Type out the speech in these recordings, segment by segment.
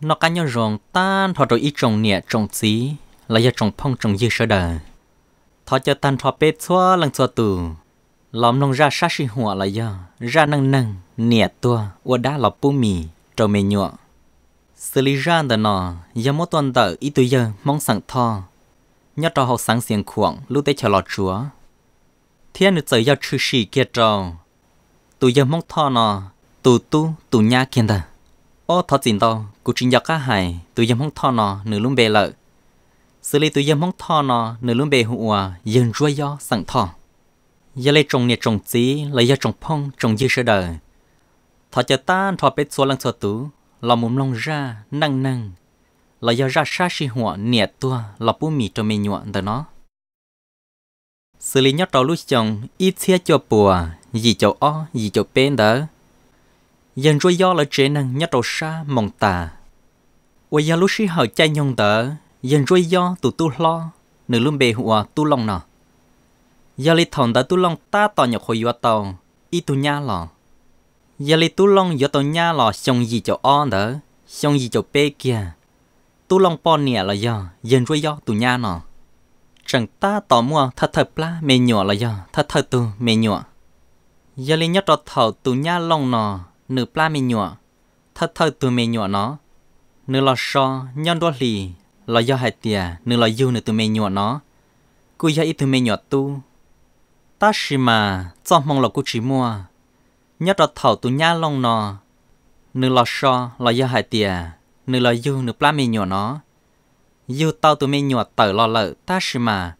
nó cá nhân rồng tan thọ rồi ít trồng nhẹ trồng xí là do trồng phong trồng dư sơ đời thọ cho tan thọ bê xóa lần xóa tử lòm nông ra sát sinh hỏa là do ra năng năng nhẹ tua ua đá lọc bù mì trầu mè nhựa xử lý ra đờ nọ do mỗi tuần tờ ít tuổi giờ mong sẵn thọ nhớ trò học sáng xiềng khuẩn lúc tới chờ lọt chúa thiên nữ tới do chư sĩ kia trò tụi giờ mong thọ nọ tụ tu tụ nhà kia đờ ô thọ tiền đâu cụ trình giặc cá hải tụi dân không thọ nọ nửa lúng bề lợi xử lý tụi dân không thọ nọ nửa lúng bề hùa dân ruồi gió sẵn thọ giờ lấy trồng nhiệt trồng tí lấy giờ trồng phong trồng dư sơ đời thọ chờ ta thọ bết xua lăng xua tú lò mồm lông ra năng năng là do ra sa si hùa nhiệt tua là bú mì cho mình nhuận đời nó xử lý nhóc đầu lúc chồng ít xe cho bùa gì cho o gì cho bên đó dần rồi do là chế năng nhất đầu xa mong tà. Ôi giờ lúc sĩ hỏi chạy nhông tớ, dần rồi do tụ tu lo, nữ lưng bề hùa tu lòng nọ. Giờ lý thòng tớ tu lòng ta tỏ nhọc hồi dọa tàu, y tu nha lọ. Giờ lý tu lòng dọa tàu nha lọ xong gì cho o tớ, xong gì cho bê kìa. Tu lòng bò nè là giờ dần rồi do tu nha nọ. Chẳng ta tỏ mua thật thật la mê nhỏ là giờ thật thật tu mê nhỏ. Giờ lý nhất đầu thảo tu nha lòng nọ, nữ pla mì nhọ, thật thơ từ mì nhọ nó. Nữ lo so, nhân đo lì, lo do hai tìa, nữ lo yêu nữ tụi mì nhọ nó. Cú do ít từ mì nhọ tu. Ta xì mà, cho mong là cú chỉ mua. Nhất là thảo tụi nha long nó. Nữ lo so, lo do hai tìa, nữ lo yêu nữ pla mì nhọ nó. Yêu tao tụi mì nhọ tở lo lợ, ta xì mà.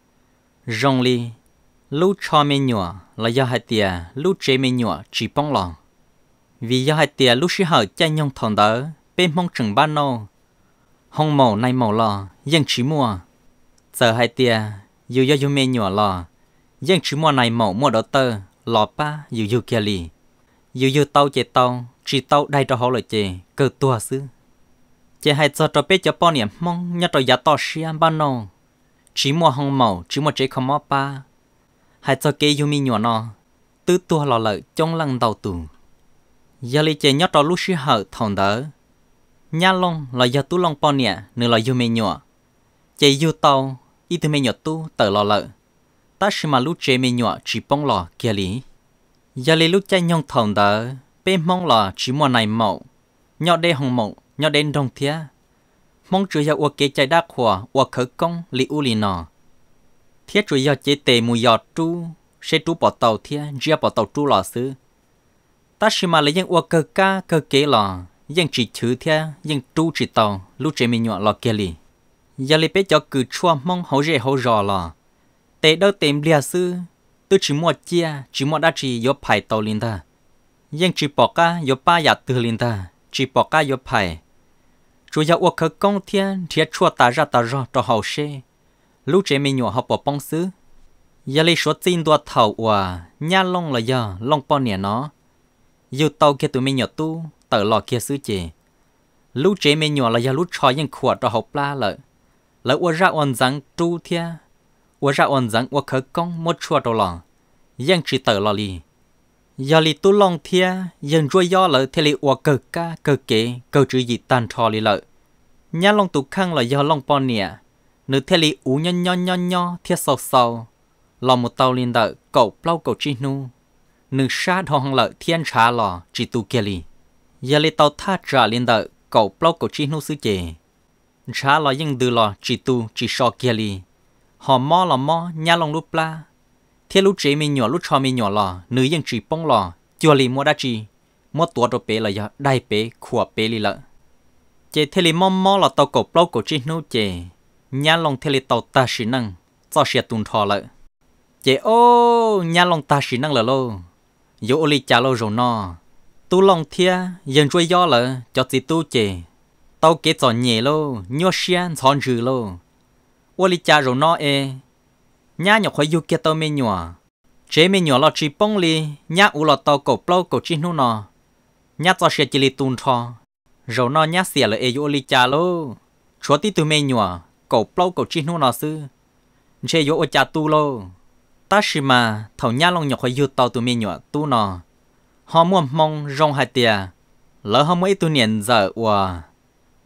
Rồng li, lú cho mì nhọ, là do hai tìa, lú chế mì nhọ chỉ bông lòng vì do hai tia lúc sĩ hở chạy nhông thòn đỡ bên mong trừng ban nô hông màu nay màu lò dân chỉ mùa giờ hai tia dù do dù mê nhỏ lò dân chỉ mùa này màu mùa đó tơ lò pa dù dù kia lì dù dù tao chè tao chỉ tao đây cho họ lợi chè cơ tua sư chè hai giờ cho bé cho bọn niệm mong nhớ cho giá to an ban nô chỉ mùa hông màu chỉ mùa chế không mò pa hai giờ kia dù mi nhỏ nò tứ tua lò lợi trong lăng đầu tù giờ li chơi nhót trò lúc xí hở thòng đỡ nhà long là giờ tu long bao nè nửa là yêu mê nhỏ chơi yêu tàu ít thứ mê nhỏ tu tờ lo lợ ta xí mà lúc chơi mê nhỏ chỉ bông lò kia lý giờ li lúc chơi nhong thòng đỡ bên mong lò chỉ mùa này mậu nhỏ đây hồng mậu nhỏ đen đồng thía mong chủ yếu ua kế chạy đa khỏa ua khởi công li u li nọ thiết chủ yếu chơi tề mùi giọt tu sẽ tu bỏ tàu thía ria bỏ tàu tu lò xứ ta chỉ mà lấy những uo cơ ca cơ kế lò những chỉ thứ thế những tu chỉ tàu lúc chế mình nhọ lò kia lì giờ lấy bé cho cứ chua mong hậu dễ hậu rò lò tệ đâu tìm lìa sư tôi chỉ mua chia chỉ mua đã chỉ yếu phải tàu linh ta nhưng chỉ bỏ ca yếu ba giả từ linh ta chỉ bỏ ca yếu phải chủ yếu uo cơ công thiên thiết chua ta ra ta rò cho hậu xe lúc chế mình nhọ học bỏ bông sư giờ lấy số tin đua thầu à nhà long là giờ long bao nẻ nó dù tàu kia tụi mình nhỏ tu tờ lò kia xứ chè lũ chế mình nhỏ là do lũ trò những khủa trò học la lợi lỡ ua ra ồn rằng tu thia ua ra ồn rằng ua khởi công một chua trò lò dân chỉ tờ lò lì do lì tu long thia dân rua do lợi thế lì ua cờ ca cờ kế cờ chữ gì tan trò lì lợi nhà long tụ khăng là do long pon nè nữ thế lì ú nhon nhon nhon nhon thia sầu sầu lò một tàu liền đợi cậu plau cậu chi nu nâng xa thông lợi thiên trả lò chỉ tu kia li. Giờ lì tàu tha trả liên đợi cậu bao cậu chỉ nô sư chè. Trả lò yên đưa lò chỉ tu chỉ so kia li. Họ mò lò mò nhà lòng lúc la. Thế lúc chế mì nhỏ lúc cho mì nhỏ lò nữ yên chỉ bông lò chùa li mua đá chỉ. Mua tùa đồ bế lò giờ đại bế khua bế li lợ. Chè thế lì mò mò lò tàu cậu bao cậu chỉ nô chè. Nhà lòng thế lì tàu ta sĩ năng cho xe tùn thò lợ. Chè ô nhà lòng ta sĩ năng lợ lô yo oli cha lo rồi nó tu lòng thia dân chui yo lợ cho chị tu chè tàu kế cho nhẹ lô nhua xian chọn rừ lô oli cha rồi nó e nhá nhọc khỏi yo kia tao mê nhòa, chế mê nhòa lo chỉ bông li nhá u lo tàu cổ plau cổ chi nu nó nhá cho xe chỉ li tun thọ rồi nó nhá xỉa lợ e yo oli cha lô chúa tí tu mê nhòa, cổ plau cổ chi nu nó sư chế yo cha tu lô ta chỉ mà thầu nhá long nhọc hay yêu tàu tụi mình nhọ tu nọ họ muốn mong rong hai tia lỡ họ mới tụi niệm giờ ủa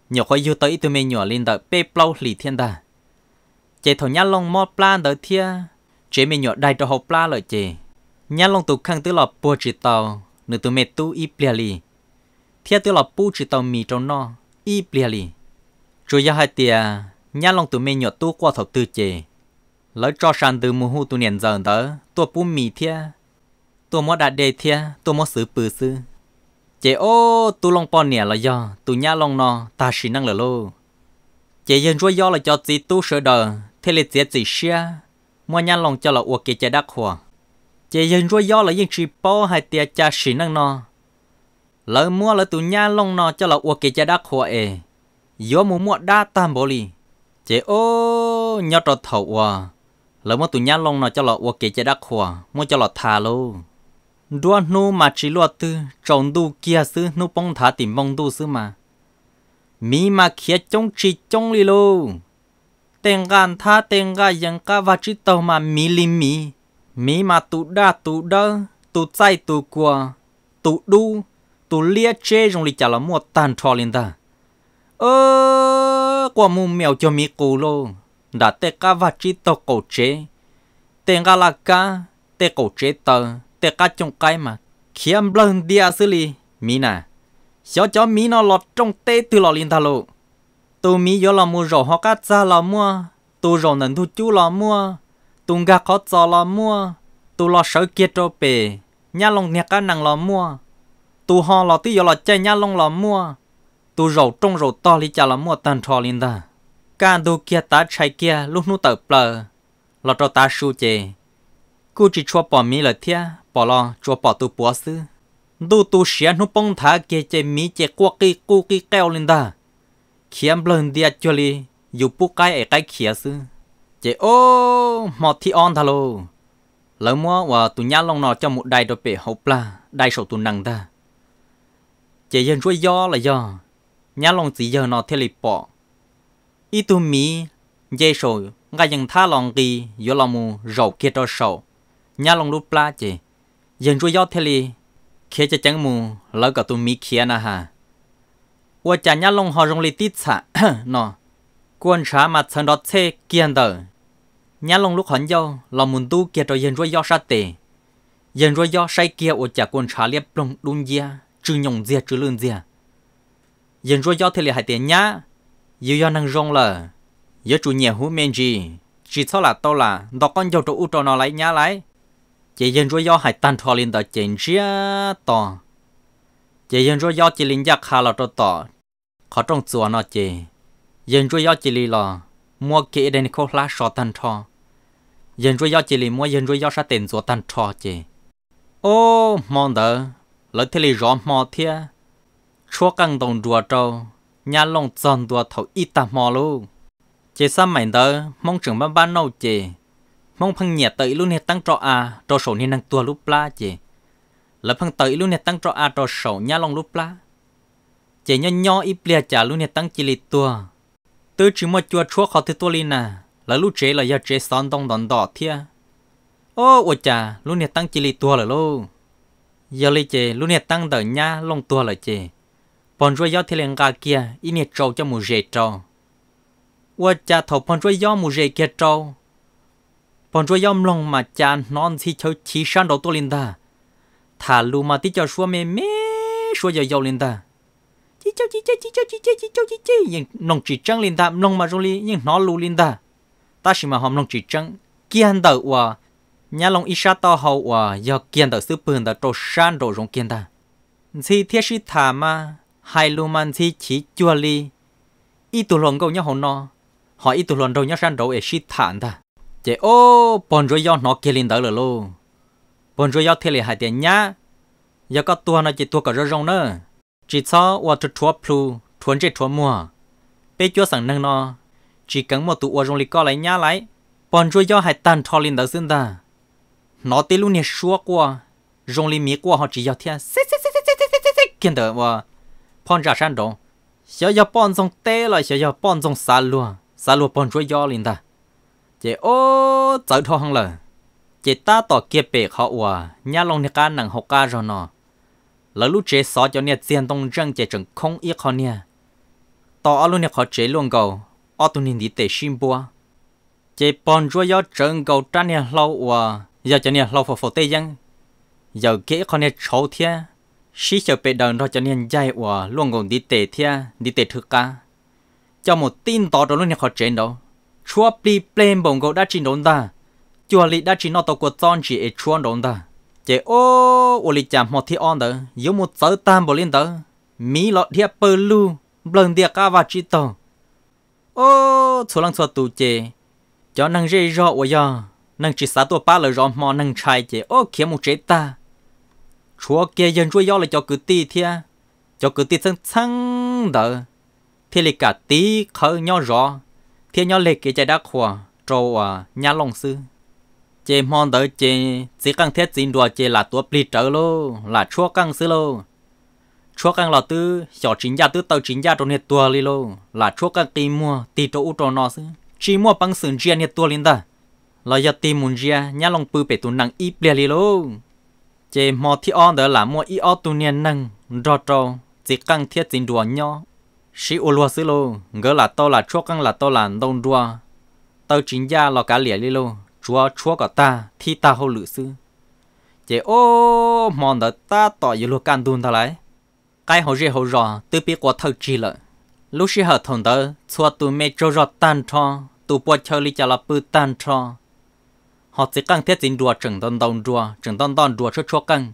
nhọc hay yêu tới tụi mình nhọ lên đợi bê plau lì thiên ta. chế thầu nhá long mò plan đợi thia chế mình nhọ đại cho họ plan lợi chế nhá long tụ khăng tứ lọ bùa chỉ tàu nửa tụi mẹ tu y plea lì thia tứ lọ bu chỉ tàu mì trong nọ y plea lì rồi ya hai tia nhá long tụi mình nhọ tu qua thầu tư chế lỡ cho sàn từ mù hù tu niệm giờ tớ tua bu mì thia tua mò đà đề thia tua mò sử bự sư chế ô tu long pon nè là do tu nhá long nò ta xí năng lỡ lô chế yên chúa do là cho chỉ tu sửa đờ thế là chết chỉ xia mua nhá long cho là uộc kế chế đắc hòa chế yên chúa do là yên chỉ po hai tia cha xí năng nò. lỡ mua lỡ tu nhá long nò cho là uộc kế chế đắc hòa ê gió mua mua đa tam bồ lì chế ô nhớ trò thầu hòa แล้วมื่อตุนย่าลงเนาะจะหลอวกเกจะดักขวามื่อจะหลอทาโล ด้วนนูมาจีลวดตื้อจงดูเกียซื้อนูป้องถาติมองดูซื้อมา มีมาเขียจงจีจงลีโล เต็งกานท่าเต็งกายังกาวาจิตตมา มีลิมี มีมาตุดาตุดาตุใจตุกลัว ตุดู ตุเลียเจจงลิจาลมัวตันทอลินดาเออ กว่ามุมเมียวจะมีกูโล đã tê cá và chỉ tàu cổ chế tê cá là cá tê cổ chế tờ tê cá trong cái mà khiến lần đi à xử lý mi nà xó chó mi nó lọt trong tê từ lọ linh thà lộ tu mi gió là mua rổ họ cá ra là mua tu rổ nần thu chú là mua tu gà khó cho là mua tu lọ sở kia trô bề nhà lông nhạc ca nặng là mua tu ho lọ tí gió lọ chơi nhà lông là mua tu rổ trong rổ to lý chả là mua tàn trò linh thà can đu kia ta chạy kia lúc nu tờ bờ lọt cho ta su chê cú chỉ cho bỏ mi lời thia bỏ lo cho bỏ tu bỏ sư đu tu xia nu bông thả kia chế mi chế qua kỳ cú kỳ keo lên ta khiếm lần đi cho li dù bu cái ấy cái khía sư chê ô mọt thi on thalo, lỡ mua và tụ nhá long nọ cho một đài đôi bể hộp pla đài sầu tụ nặng ta chế dân ruồi do là do nhá long chỉ giờ nọ theo lì bỏ ít tu mi dây sầu ngay dừng tha lòng kỳ yo lòng mù rầu kia cho sầu nhà lòng lúc pla chị dừng chú giao thế kia cho chẳng mù lỡ cả tu mi kia na ha chả nhà lòng họ rong li tít xả nó quan sát mà chân đó xe kiên tờ nhà lòng lúc hắn giao lòng muốn tu kia cho dừng chú giao sát tề dần rồi do say kia ô quân trả liệp lòng đun dìa trừ nhồng dìa trừ lươn dìa dần rồi do thế là tiền nhá yêu yêu năng rong là giờ chủ nhà hú men gì chỉ sau là tao là đó con dâu trụ u trò nó lấy nhá lấy chị dân rồi do hải tan thò lên tờ chén chia to chị dân rồi do chỉ linh giác hà là tờ tò khó trong chùa nó chị dân rồi do chỉ lì là mua kỹ đến khô lá sọ tan thò dân rồi do chị lì mua dân rồi do sa tiền chùa tan thò chỉ ô mong đỡ lỡ thế lì rõ mò thia chúa căng đồng rùa trâu nhà lòng tròn đùa thầu ít tà mò luôn chế sa mảnh tớ mong trưởng ban ban nâu chế mong phăng nhẹ tới luôn hết tăng trọ à trò sổ nên năng tua lúc la chế là phăng tới luôn hết tăng trọ à trò sổ nhà lòng lúc la chế nhò nhò ít bia chả luôn hết tăng chỉ lì tua tư chỉ một chua chua khó thứ tua li nà là lúc chế là do chế son đông đòn đỏ thia ô ủa chà luôn hết tăng chỉ lì tua là luôn giờ lì chế luôn hết tăng đỡ nhà lòng tua là chế phần rồi gió thì lên gà kia ít nhiệt trâu cho mù rễ trâu qua cha thầu phần rồi gió mù rễ kia trâu phần rồi gió lòng mà cha non thì cháu chỉ sang đầu tôi lên ta thả lu mà tí cho xua mê mê xua giờ giàu lên ta chỉ cháu chỉ cháu chỉ cháu chỉ cháu chỉ cháu chỉ cháu nhưng nông chỉ trăng lên ta nông mà rồi nhưng nó lu lên ta ta chỉ mà hòm nông chỉ trăng kiên hẳn tờ nhà lòng ít sao to hậu quả giờ kiên tờ sư phụ tờ trâu san đầu rong kiên ta thì thiết sĩ thả mà hai lu man thi chỉ chua li ít tụ luận câu nhá hồn nó họ ít tụ luận đâu nhá sang đâu ấy shit thản ta chế ô bọn rồi do nó kia lên tới lo, lô bọn rồi do thế là hai tiền nhá giờ có tua nó chỉ tua cả rồi rong nữa chỉ cho qua trụ thua plu thuần chế thua mua bé chúa sẵn nâng nó chỉ cần một tụ qua rong li co lại nhá lại bọn rồi do hai tàn thò lên tới xin ta nó tê luôn nè xua qua rong li mi qua họ chỉ do thiên xích xích xích xích xích xích kiên đỡ mà con ra san đó sợ giờ bọn dòng tê lại sợ giờ bọn dòng xa lùa xa lùa bọn chuối gió linh ta chị ô sợ thua hăng lờ chị ta tỏ kia bể họ ủa nhà lòng nhà cá nặng học ca rồi nọ lỡ lúc chế xó cho nè tiền tông răng chế chẳng không ít họ nè tỏ ở luôn nè họ chế luôn cầu ở tụi nhìn đi tệ xin bùa chế bọn chuối gió chẳng cầu trang nè lâu ủa giờ cho nè lâu phô phò tê dân giờ kia họ nè cháu thiên sĩ cho bệ đòn rồi cho nên dài của luôn còn đi tệ thia đi tệ thực ca cho một tin tỏ đó luôn nhà khó trên đó chúa bị blame bồng gấu đã chỉ đốn ta chúa lì đã chỉ nó tàu của con chỉ ở e chúa đốn ta chế ô ô lì chạm một thi on đó yếu một tớ tam bồ lên đó, mỹ lọt thia bờ lưu, lần địa ca và chỉ tàu ô số lần số tù chế cho năng dây rõ của giờ năng chỉ xả tua ba lời rõ mò năng trai chế ô kiếm một chế ta chúa kia dân chúa yếu là cho cứ ti thia cho cứ ti sang sang đỡ thì lì cả tí khờ nhau rõ thì nhau lì cái chạy đắc hòa trâu à nhà lòng sư chế mòn đỡ chế chỉ căng thiết xin đùa chế là tua pli trở lô là chúa căng sư lô chúa căng là tư nhỏ chính gia tư tàu chính gia trong hết tua lì lô là chúa căng kỳ mua tì chỗ út trò nó sư chỉ mua bằng sừng chia hết tua linh ta là giờ tìm muốn chia nhà lòng bự bể tu năng ít plia lì lô chỉ một thi ở đó là một y o tu niên nâng rót trò chỉ cần thiết chính đùa nhau sĩ ô lúa xí lô ngỡ là to là chua căng là to là đông đua tao chính gia lo cá lẻ li lô chúa chúa cả ta thi ta hô lự sư chỉ ô mòn đó ta tỏ yêu lúa can đun ta lại cái hồ rì hồ rò tự biết qua thật chi lợi lúc sĩ hở thằng đó chúa tu mê cho rò tan cho tu bò chơi li chả là bự tan cho họ chỉ cần thiết chính đùa chừng đòn đòn đùa chừng đòn đòn đùa cho cho căng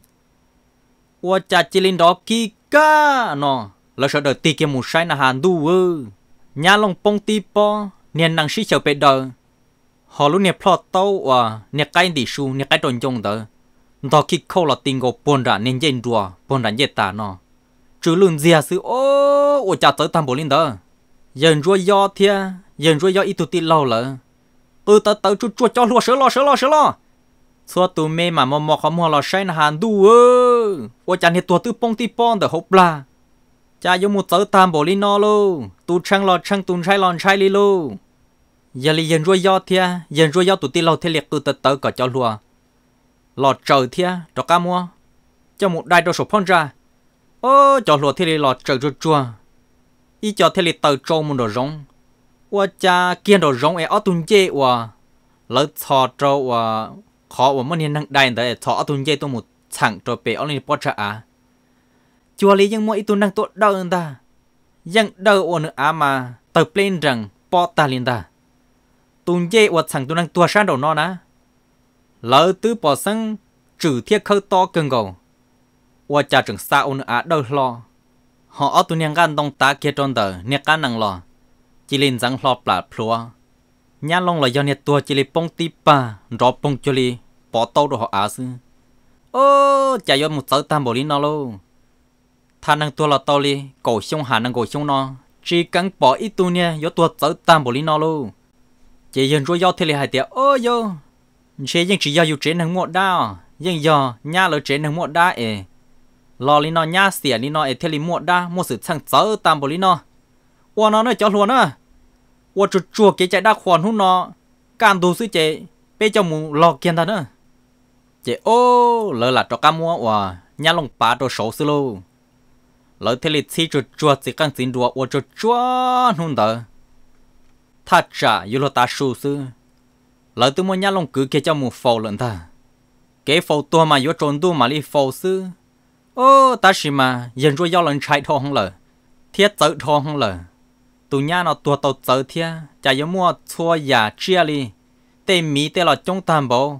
ủa cha chỉ linh đó kì ca nó là sợ đời tì kia một sai là hàn du ư nhà lòng bông ti po niên năng sĩ chèo bê đờ họ luôn niệm plot tàu à niệm cái đi su niệm cái đồn chung đó đó khi câu là tình gò buồn ra nên dễ đùa buồn ra dễ tả nó chứ luôn dìa sự ô ủa cha tới tam bố linh đó dần rồi do thia dần rồi do ít tụt tì lâu lỡ từ từ từ chú chú chó lúa sữa lúa sữa lúa sữa lo xua tụ mê mà mò mò khó mò lò say hàn đu ơ ô chán hết tua tư bông ti bông đờ hộp la cha yêu một tớ tam bổ li no lô tu chăng lò chăng tu trai lòn trai li lô giờ li yên ruồi do thia yên ruồi do tụ ti lò thế liệt từ từ tớ cả cho lúa lò trời thia cho cá mua cho một đai đồ sổ phong ra ô cho lúa thế liệt lò trời chua chua ý cho thế liệt tớ trâu một đồ rong ว่าจะเกี่ยนดอกร้องเออตุนเจว่าแล้วชอจว่าขอว่ามันยังได้แต่ชออตุนเจตัวหมดสั่งตัวเปอนี่ปอชะอาจัวลียังมัวอีตุนนั่งตัวเดินตายังเดินวันอามาเติบเปล่นรังปอตาลินตาตุนเจว่าสั่งตัวนั่งตัวชาดอกนอนะแล้วตื้อปอสังจือเทียเข้าต่อเกินกงว่าจะจึงซาอุนอาเดินรอ họ ở tu niên gan đông tá kia tròn tờ niên gan năng lo chỉ lên răng lọp là plua nhà long là do nhiệt tua chỉ lên bông tí pa rõ bông oh, cho li bỏ tàu đồ họ á sư ô chả do một sáu tam bổ lý nó lô thà năng tua là tàu li cổ sông hà năng cổ sông nó chỉ cắn bỏ ít tu nha do tua sáu tam bổ lý nó lô chỉ dân rồi do thế này, hai tiệt oh, ô yo chế dân chỉ do dù chế năng một đao dân do nhà lỡ chế năng một đao ê lo lý nó nhà xỉa lý nó ê thế lý một đao một sự thằng sáu tam bổ lý nó 我 nó nó cho luôn á 我只做给在那款户呢，干都是这被叫母老见他呢。这哦，了啦，这干么哇？伢弄把着手死喽。了，这里吃着做这干真多，我这做弄的。他这有了大手势，了怎么伢弄给给叫母否认他？给否多嘛？有中度嘛？你否是？哦，但是嘛，人家要人拆通了，贴走通了。tụi nhà nó tua tàu tớ thia chạy giống mua chua giả chia li tên mỹ tên là trong tam bộ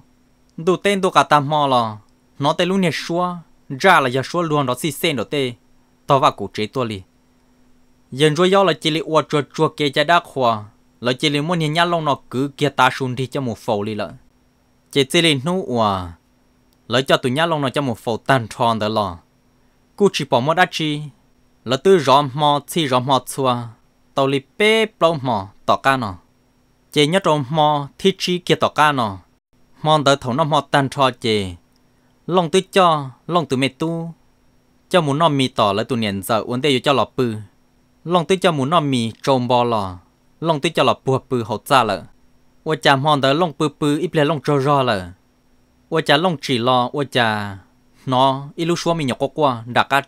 đủ tên đủ cả tam mò lò nó tên luôn nè xua ra là giờ xua luôn đó xì sen đó tê tao vào cụ chế tua li dân rồi giao là chỉ li uo chua chua kia chạy đắc hoa là chỉ li muốn nhìn nhà lông nó cứ kia ta xuống thì cho một phẩu li lợ chỉ chỉ li nu uo là cho tụi nhà lông nó cho một phẩu tan tròn đó lo, cụ chỉ bỏ mất đã chi là tư rõ mò chi rõ mò xua tàu lì bê bao mò tỏ ca nọ chế nhất trong mò thi chi kia tỏ ca nọ mòn tới thầu nó mò tan cho chế lòng tư cho lòng tư mệt tu cho muốn nó mì tỏ lấy tu niệm giờ uốn tê cho lọ bự lòng tư cho muốn nó mì trộm bò lọ lòng tư cho lọ bùa bự hậu ra lợ ua cha mòn tới lòng bự bự ít lệ lòng trơ rơ lợ ua cha lòng chỉ lọ ua cha nó ít lúc xua mình nhọc qua đã cá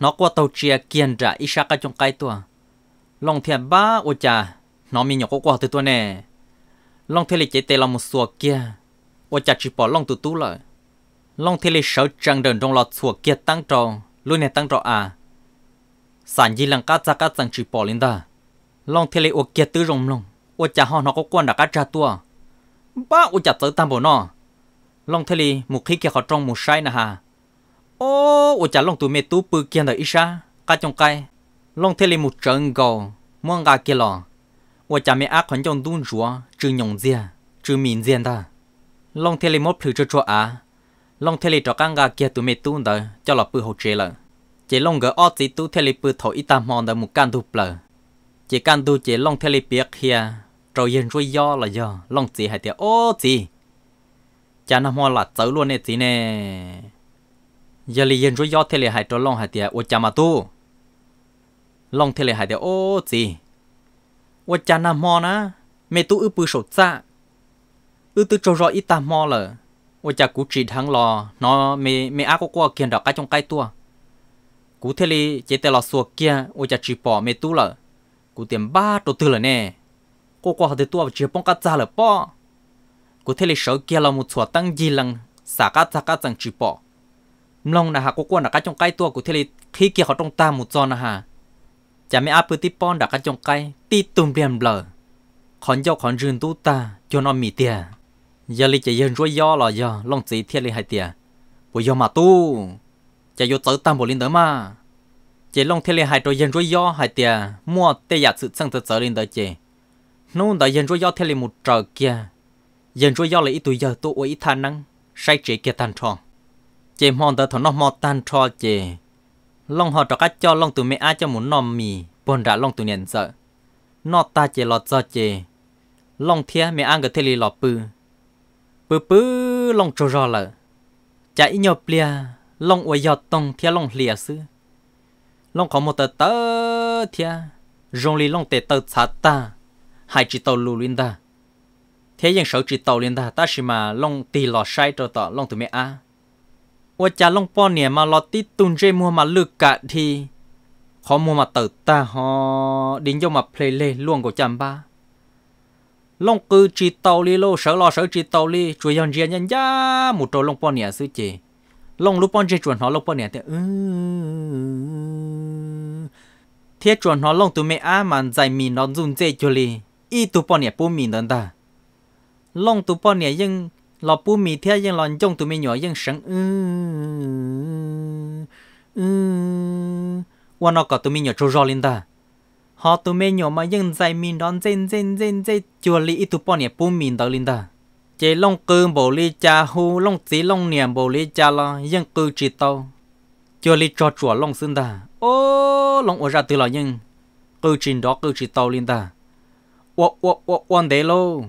nó qua tàu chia kiên trả ít sao cái trong cái tua lòng thiệt ba ô chà nhỏ có qua từ tôi nè lòng thế lì chế tê là một xua kia ô chà chỉ lòng tụ tú lại lòng thế lì sợ chẳng đờn trong lọt xua kia tăng trò luôn nè tăng trò à sản di lăng cá cha cá chẳng chỉ bỏ lên ta lòng thế ô kia tứ rồng lòng ô chà họ nó có đã cá cha tua ba ô tới tam bộ nó lòng thế lì một kia họ trong một sai nè hà ô ô lòng tụ mẹ tú bự kia đời ít cá trong cây long thế li một trận gò mong gà kia lò và cha mẹ ác còn trong đun rúa trừ nhộng dìa trừ mìn dìa ta long thế li một thứ cho cho á long thế li cho căng gà kia tụi mẹ tuôn đờ cho lọ bự hậu chế lợ chỉ long gỡ ót gì tụi thế li bự thổi ít tam mòn đờ một căn đục lợ chỉ căn tu chỉ long thế li biết kia rồi yên rồi do là do long gì hay tiệt ô gì cha nam hoa là tớ luôn nè gì nè giờ li yên rồi do thế li hay cho long hay tiệt ô cha mà tu lòng thế lệ hải đéo ô gì ô cha nam mò na mẹ tu ư bự sốt cha ư tư cho rõ ít ta mò lờ ô cha cú chỉ thằng lò nó mẹ mẹ ác quá qua kiền đỏ cái trong cái tua cú thế lệ chỉ tè lò xua kia ô cha chỉ bỏ mẹ tu lờ cú tiền ba đồ tư lờ nè cô quá họ thì tua chỉ bông cá cha lờ bỏ cú thế lệ sợ kia là một chuột tăng gì lăng, xả cá xả cá chẳng chỉ bỏ lòng là hà cô qua là cái trong cái tua cú thế lệ khi kia họ trong ta một giòn là hà จะไม่อาปืติป้อนดักกระจงไกตีตุ่มเปลี่ยนเบลอขอนยอขอนรืนตู้ตาจนอมีเตียยาลิจะยืนร้วยย่อหล่อยอลงสีเทียลิหายเตียปุยยอมาตู้จะโยเตอตามบุรินเดอมาเจลงเทเลหายตัวยืนรวยย่อหายเตีย มั่วเตียสุดสังเตอลินเดอเจนู่นแต่ยืนรวยย่อเทเลมุดจอเกียยืนรวยย่อเลยอีตุยยอตัวอีทานังใช้เจเกตันทองเจมอนเตอถนอมอตันทอเจ long họ trọ cá cho long tụi mẹ ai cho muốn nòm mì bồn đã long tụi nền sợ nó ta chè lọt do chè long thia mẹ ăn cái thề lì lọt bự bự bự long trâu rò lợ chạy nhộp lia long uầy giọt tông thia long lìa sư long có một tờ tớ thia rong lì long tề tờ chả ta hai chỉ tàu lù ta thế nhưng sợ chỉ tàu liên ta ta chỉ mà long tì lọt sai cho tọ long tụi mẹ a ว่าจะลงป้อนเนี่ยมาลอติตุนเจมัวมาลึกกะทีขอมัวมาเติร์ตาฮอดิ้งยมาเพลเล่ล่วงกับจำบ้าลงคือจีเตาลีโลเสือรอเสือจีเตาลีจวยยอนเจียนยันยาหมุดโตลงป้อนเนี่ยซื้อเจลงรูปป้อนเจจวนหอลงป้อนเนี่ยเตอเทียจวนหอลงตัวเมอามันใจมีนอนซุนเจจุลีอีตัวป้อนเนี่ยปูมีนันตาลงตัวป้อนเนี่ยยัง lọ bu mì theo dân lọ tụi mình nhỏ dân sẵn ư ư nó có tụi mình trâu rò lên ta họ tụi mình mà dân dạy mình đón dên dên dên dên chùa li ít tụi bọn nhẹ bu mình ta chế long cư bổ li cha hu long tí long niệm bổ li cha lo dân chỉ tao chùa li cho chùa long ta ô long ở ra từ lọ nhưng cư trình đó cư chỉ tao lên ta ô ô ô ô đế lô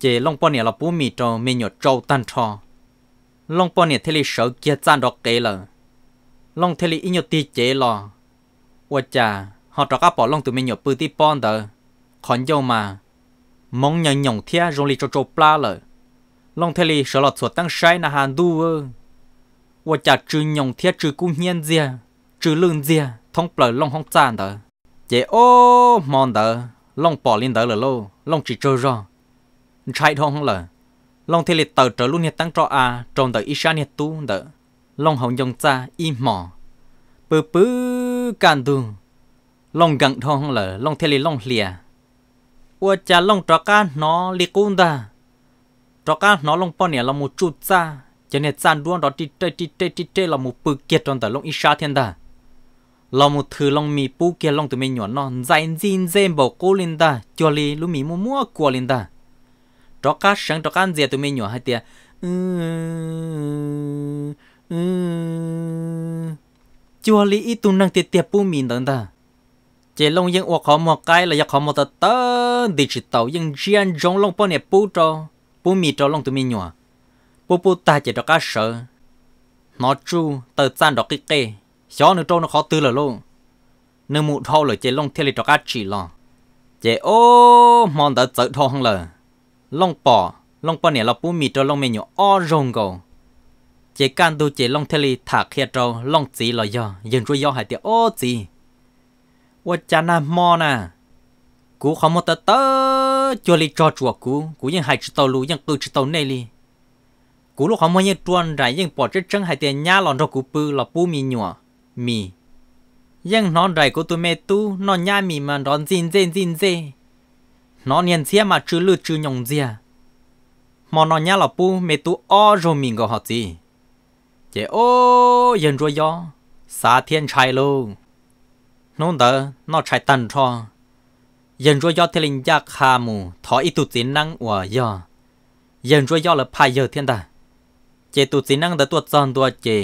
chế long bò nè là bố mì cho mình nhỏ trâu tan cho long bò nè thế li sợ kia tan đó kế lờ long thế li ít nhiều tí chế là ủa chà họ cho các bỏ long tụi mình nhỏ bự tí bọn đó còn dâu mà mong nhảy nhộng thia rồi li cho trâu pla lờ long thế li sợ lọt chuột tăng sai na hàn du ơ ủa chà trừ nhộng thia trừ cung hiên gì trừ lương gì thông bờ long không tan đó chế ô mòn đó long bỏ lên đó là lô long chỉ chơi rồi chạy thong là long thì lịch tờ trở luôn nhiệt tăng cho à tròn tờ isha nhiệt tu đỡ long hồng dòng cha im mò bự bự can tu long gần thong là long thì lịch long lìa ua cha long trọ cá nó li cún ta trọ cá nó long pon nè long một chút cha cho nên san đuôn đó tít tê tít tê tít tê là một bự kiệt tròn tờ long isha thiên ta là một thứ long mì bù kia long từ mình nhỏ nó dành zin zin bảo cô lên ta cho li lúc mì mua mua của lên ta cho cá sáng cho cá dê tụi mình nhỏ hay tiệt ừ, ừ. chùa lý ít tụi năng tiệt tiệt bu mình 等等 chế long yên uo khó một cái là khó một tờ tờ digital yên riêng giống long bao nhiêu bu cho bu mì cho long tụi mình nhỏ bu bu ta chỉ cho cá sợ nó chu tờ tan đó cái kê xó nữa trâu nó khó tư là luôn nếu mụ thâu là chế long theo lý cho cá chỉ lo chế ô mòn đã sợ thâu không lời long bò long bò này là bún mì cho long mì nhiều o rong cầu chế can tu chế long theli thả kia trâu long chỉ là do dân rồi do hải tiệt ô gì ô cha na mò na cú không một tớ tớ cho li cho chuột cú cú nhưng hai chỉ tàu lú nhưng cú chỉ tàu này li cú lúc không muốn nhưng tuôn ra nhưng bỏ chết chân hai tiệt nhá lòn cho cú bự là bún mì nhỏ mì nhưng non rải của tu mẹ tu nó nhá mì mà đón zin zin zin zin nó n h ê n xia mà chứ lư chứ nhông x ì a mà nó nhá là pu mẹ tu o rồi mình g ọ họ gì chế ô yên rồi yo s a thiên trai luôn nôn đ ờ nó trai tần cho yên rồi yo thì linh giác hà mù thọ ít tu tín năng của yo yên rồi yo là phải giờ thiên ta chế tu tín năng đã tuột d ầ n tuột chế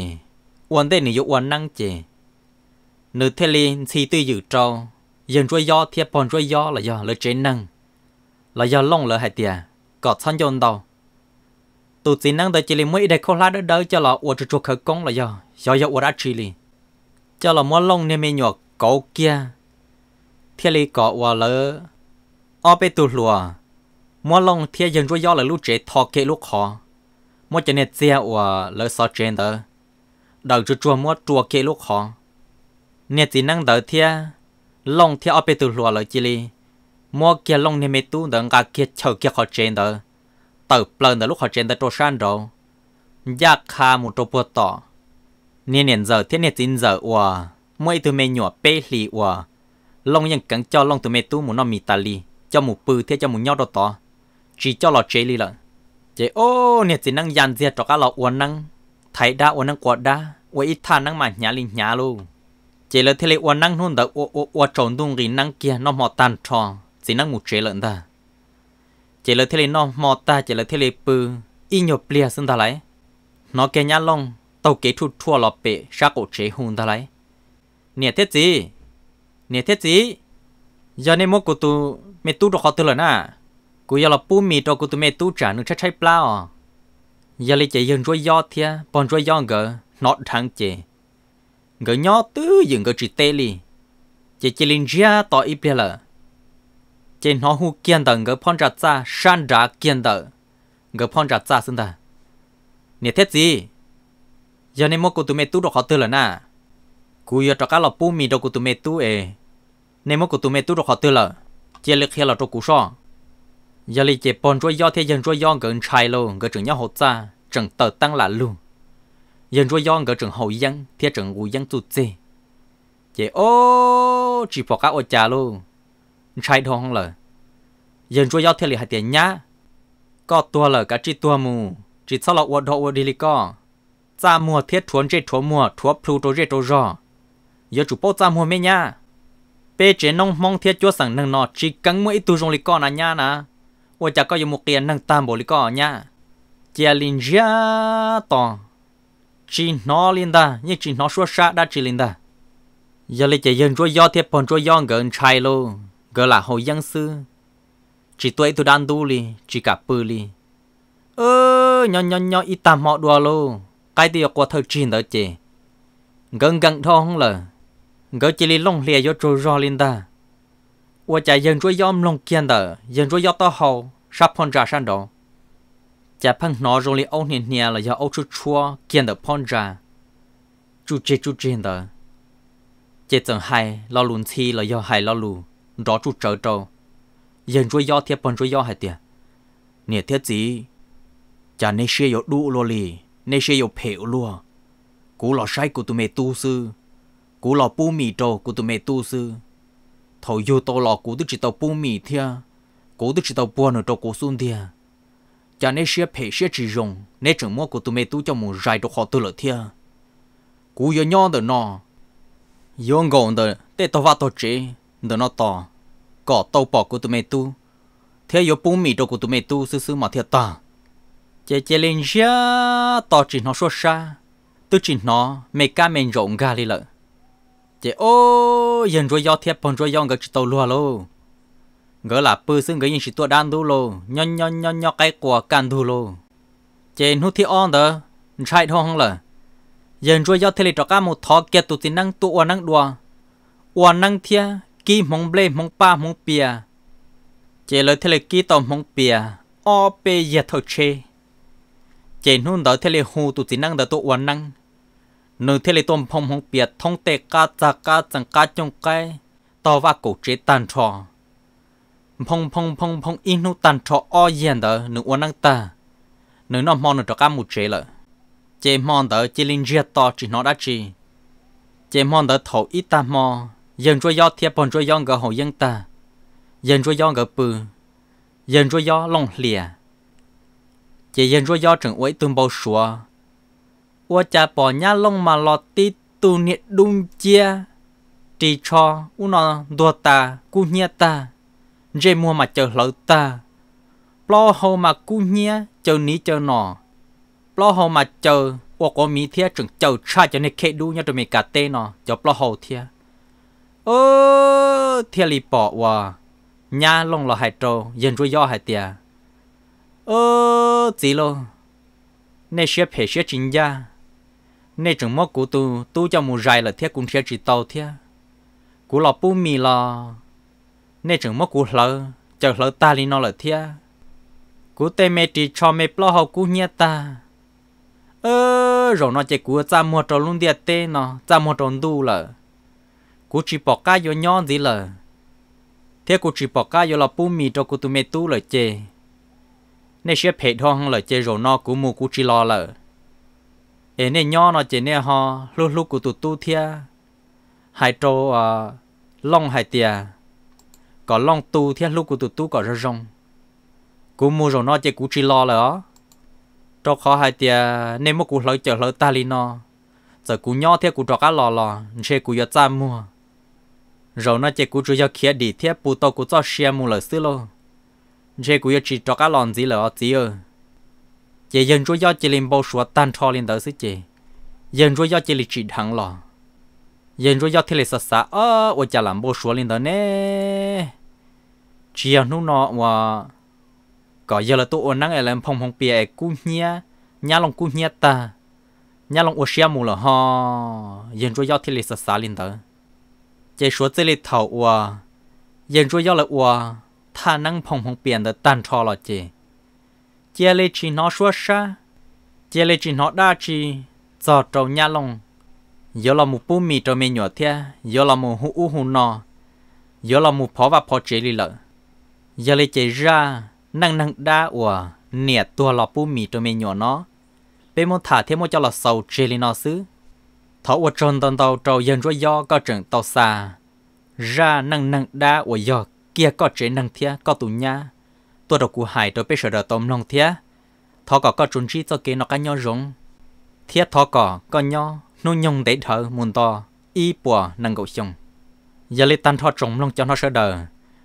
uốn đây nữ uốn năng chế nữ t h i ê n linh thì tư dự trâu yên rồi yo thiệp b ò n rồi yo là yo là chế năng là do long lỡ hai tiền có thân dồn đầu tụt chỉ năng tới chỉ liền mấy đây khô lá đỡ đỡ cho là uất chuột khởi công là do do do uất chỉ liền cho là mua lông nên mình nhọc cổ kia thiên lý có uất lỡ ở bên tụt lùa mua lông thiên dân rồi do là lúc trẻ thọ kê lúc khó mua cho nên chia uất lỡ so trên đó đầu chuột chuột mua chuột kê lúc khó nè chỉ năng tới thiên lông thiên ở bên tụt lùa lỡ chỉ liền mua kia long nem mê tu đừng cả kia chờ kia khó trên đó tờ plần đó lúc họ trên đó trôi san rồi giá khá một trô bùa tỏ nên hiện giờ thế nè tin giờ ủa mỗi từ mê nhỏ bé lì ủa cắn cho long từ mê tu một nó mì tali, cho một bự thế cho một nhau đó tỏ chỉ cho lọ chế lì lợn chế ô nè chỉ năng dàn diệt cho cả lọ uốn năng thấy đa uốn năng quạt đa uốn ít than năng mà nhả lì nhả luôn chế là thế lệ uốn năng luôn đó uốn uốn trộn tung gì năng kia nó mò tan tròn chỉ năng một chế lợn ta chế lợn thế này nó mò ta chế lợn thế này bự y nhộp lia xin ta lấy nó kê nhá long tàu kế thu thua lọp bể ra cổ chế hùn ta lấy nè thế gì nè thế gì giờ này mua của tu mẹ tu được họ từ lợn à cú giờ là pu mì cho cú tu mẹ tu trả nước trái trái plau giờ à? lấy chế dừng rồi do thia bòn rồi do gỡ nó thằng chế gỡ nhót tứ dừng gỡ chỉ tê li chế chế linh gia tỏ ít bia lợn chế nó hu kiên tờ ngỡ phong trà cha san trà kiên tờ ngỡ phong trà cha xưng tờ nè thết gì giờ nên mô cụ tụi mẹ tu đồ họ tư là na cú giờ cho cá lọ pu mì đồ cụ tụi mẹ tu ê nên mô cụ tụi mẹ tu đồ họ tư là chế lực hay là cho cụ so giờ lì chế bọn chúa do thế dân chúa do gần trai luôn gần trường nhau hộ cha trường tờ tăng là luôn dân chúa do gần trường hậu dân thế trường ngụ dân tu chế chế ô chỉ bỏ cá ô trà luôn chạy đồ không lờ dân chúa giáo thiết lì hai tiền nhá có tua lờ cả chi tua mù chỉ sau lọ uột đồ uột đi lì co ra mùa thiết thuần chế thuần mùa thuốc plu tổ chế tổ rò giờ chủ bố ra mùa mê nhá bê chế nông mong thiết chúa sẵn nâng nọ chỉ cắn mũi tu rong lì co nà nhá nà uột chả có dùng một kiện nâng tam bộ lì co nhá chia linh giá, tòng chỉ nó linh ta nhưng chỉ nó xuất sắc đã chỉ linh ta giờ lì chế dân chúa giáo thiết phần chúa giáo gần chạy luôn Cơ là hồi dân sư. Chỉ tuổi tôi đang đu li, chỉ cả bư li. Ơ, nhon nhon nhon ít tạm mọ đùa lô. Cái tiêu qua thơ chín đó chê. Gần gần thô không lờ. Gỡ chỉ li lông lìa vô trôi ro lên ta. qua chạy dân trôi gió lông kiên tờ, dân trôi gió to hầu, sắp phong ra sang đó. Chả phân nó rồi li ấu nền nè là do ấu chú chua kiên tờ hôn ra. Chú chê chú chê tờ. Chê tầng hai, lo lùn thi là do hai lo lùn rõ chú trở trâu dân chúa do thiệp bọn chúa do hay tiền nè thiết gì chả nên xe yếu đu lô lì nên xe yếu phèo lùa cú lò sai của tụi mẹ tu sư cú lò bu mì trâu của tụi mẹ tu sư thầu yêu tô lò cú tức chỉ tàu bu mì thia cú tức chỉ tàu buồn ở trâu cú xuân thia chả nên xe phèo xe chỉ dùng nên chẳng mua của tụi mẹ tu cho một dài đồ họ tư lợi thia cú yêu nhau được nọ yêu ngọn được để tàu vào tàu chế nó nó to cỏ tàu bỏ của tụi mày tu thế yếu bún mì đồ của tụi mày tu xứ xứ mà thiệt tỏ chè chè lên ra tỏ chỉ nó xóa xa tôi chỉ nó mày cá mày rộng gà đi lợ chè ô dần rồi do thiệt bọn rồi do ngờ chỉ tàu lùa lô Gỡ là bư xưng ngỡ nhìn chỉ tua đan đu lô nhon nhon nhon nho cái của can đu lô chè nút thiệt on đó chạy thôi không lợ dần rồi do thế lì trọ cá một thọ kia tụi tin năng tụi năng đua วันนั่งเทีย kí mong ble mong pa mong pia chế lời thế lệ kí mong pia o pe ya thâu chê chế nôn đó thế lệ tu tụ nang năng đó tụ uẩn năng nửa thế phong mong pia thong te cá cha cá chẳng cá trong cái tàu và cổ chế tàn trò phong phong phong phong in nô tàn trò o yên đó nửa uẩn nang ta nửa nó mòn nửa trò mu một chế lợi chế mòn đó chế linh riết to chỉ nó đã chi chế mòn đó thầu ít ta mòn dân chúa gió thiệp bọn chúa gió gỡ hậu dân ta dân chúa gió gỡ bự dân chúa gió lòng lìa chỉ dân chúa gió trưởng uế tuôn bao sủa ua cha bỏ nhá lông mà lọt tí tu niệm đung chia trì cho u nó đua ta cu nhia ta dê mua mà chờ lỡ ta lo hầu mà cu nhia chờ ní chờ nọ lo hầu mà chờ ua có mỹ thiệt trưởng chờ cha cho nên khê đu nhá cho mình cả tên nọ cho lo hầu thiệt ô thiệt lì bỏ wa lông lò hải trâu dân rồi do hải tiệt ô gì lo nè xe phe xe chính gia nè chúng mốc của tu tu cho mù dài là cũng xe chỉ tàu thiết của lò pu mì lò nè chúng mốc của lỡ chờ lỡ ta đi nó là thiết của tê mẹ chỉ cho mẹ lo hậu của nhẹ ta ơ rồi nó chỉ của cha mua trò luôn địa tê nó mua tròn đu lợ กูจีปอกก้าโยย้อนสิเลยเที่ยกูจีปอกก้าโยเราปุ้มมีตัวกูตุเมตู้เลยเจในเชื่อเพจห้องเลยเจโรนอกูมูกูจีรอเลยเอเนี่ยย้อนเจเนี่ยฮอลูกลูกกูตุตู้เที่ยหายโตอ่าล่องหายเตียก่อนล่องตูเที่ยลูกกูตุตู้ก่อนจะรงกูมูโรนอเจกูจีรอเลยอ๋อตัวเขาหายเตียเนี่ยมกูเลยเจอเลยตาลีนอ giờ cú nhỏ theo cú trò cá lò lò, chê cú giờ cha mua rồi nó chỉ cú chú cho kia đi thiết bù tàu cú cho xem mù lỡ xí lo chỉ cú chỉ cho cá lòn gì lỡ gì ơ chỉ dân chú cho chỉ lên bao số tan cho lên tới xí chỉ dân chú cho chỉ lịch chỉ thắng lò dân chú cho thề lịch sạch sạch ơ chả làm bao số lên tới nè chỉ ở à nút nọ mà có giờ là tôi ôn năng em phong phong bia cú nhia nhà lòng cú nhia ta nhà lòng ô xem mù lỡ ha dân chú cho thề lịch sạch sạch lên tới chỉ số chỉ lịch thầu ua yên rồi do là ua ta năng phong phong biển để tan cho là chỉ chỉ lịch chỉ nó số sa chỉ lịch chỉ nó đa chỉ giờ trâu nhà lông giờ là một bún mì cho mình nhỏ thia là một hũ u nọ giờ là một phó và phó chỉ lịch lợ giờ lịch chỉ ra năng năng đa ua nẹt tua là bún mì cho mình nhỏ nó bên môn thả thêm một cho là sầu chỉ lịch nó xứ thảo ở tròn tàu tàu trầu dân rồi do có trường tàu xa ra năng năng đá ở do kia có chế năng thia có tù nha tôi đầu cụ hải tôi biết sợ đỡ tôm nông thia thọ có có trốn chi cho kia nó cá nhau rong thia thọ có có nhau nô nhung để thở muốn to y bùa năng gỗ sông giờ lấy tan thọ trồng long cho nó sợ đỡ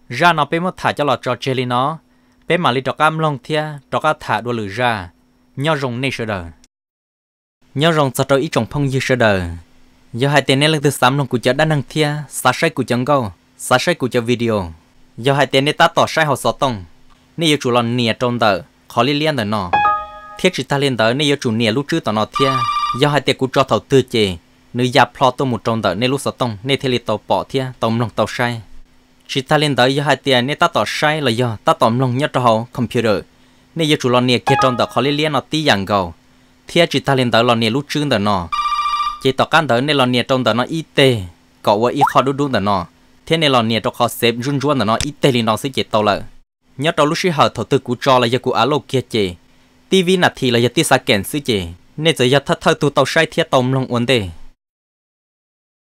ra nó bé mất thả cho lọ cho chê nó bé mà lấy trọc cam long thia trọc cá thả đua lử ra nhau rong nay sợ đỡ nhớ rằng sao trâu ý trọng phong dư sơ đời do hai tiền này là từ sám lòng của chợ đã năng thia xa sai của chân câu xa sai của chợ video do hai tên này ta tỏ sai họ sọ tông nên yêu chủ lòng nìa trong tờ khó liên liên tờ nó thiết chỉ ta liên tờ nên yêu chủ nìa lúc trước tờ nó thia do hai tiền của cho thầu tư chế, nữ già plo tô một trong tờ nên lúc sọ tông nên thế li tàu bỏ thia tông lòng tàu sai chỉ ta liên tờ do hai tiền nên ta tỏ sai là do ta tóm lòng nhất cho họ computer nên yêu chủ lòng nìa kia trong tờ khó liên liên nó tí dạng gầu thì chỉ ta lên tới lò nè lúc trước đó nọ chỉ tao căn tới nên lò nè trong đó nó ít tê có vợ ít khó đúng đúng đó nọ thế nên lò nè trong khó xếp run run đó nó ít tê lên nó sẽ chỉ tao lợ nhớ trong lúc xí hở thầu tư cú cho là giờ cú alo kia chị tivi nạt thì là giờ tia sa kèn xí chị nên giờ giờ thật thơ tụ tàu sai thiết tàu lòng uốn đề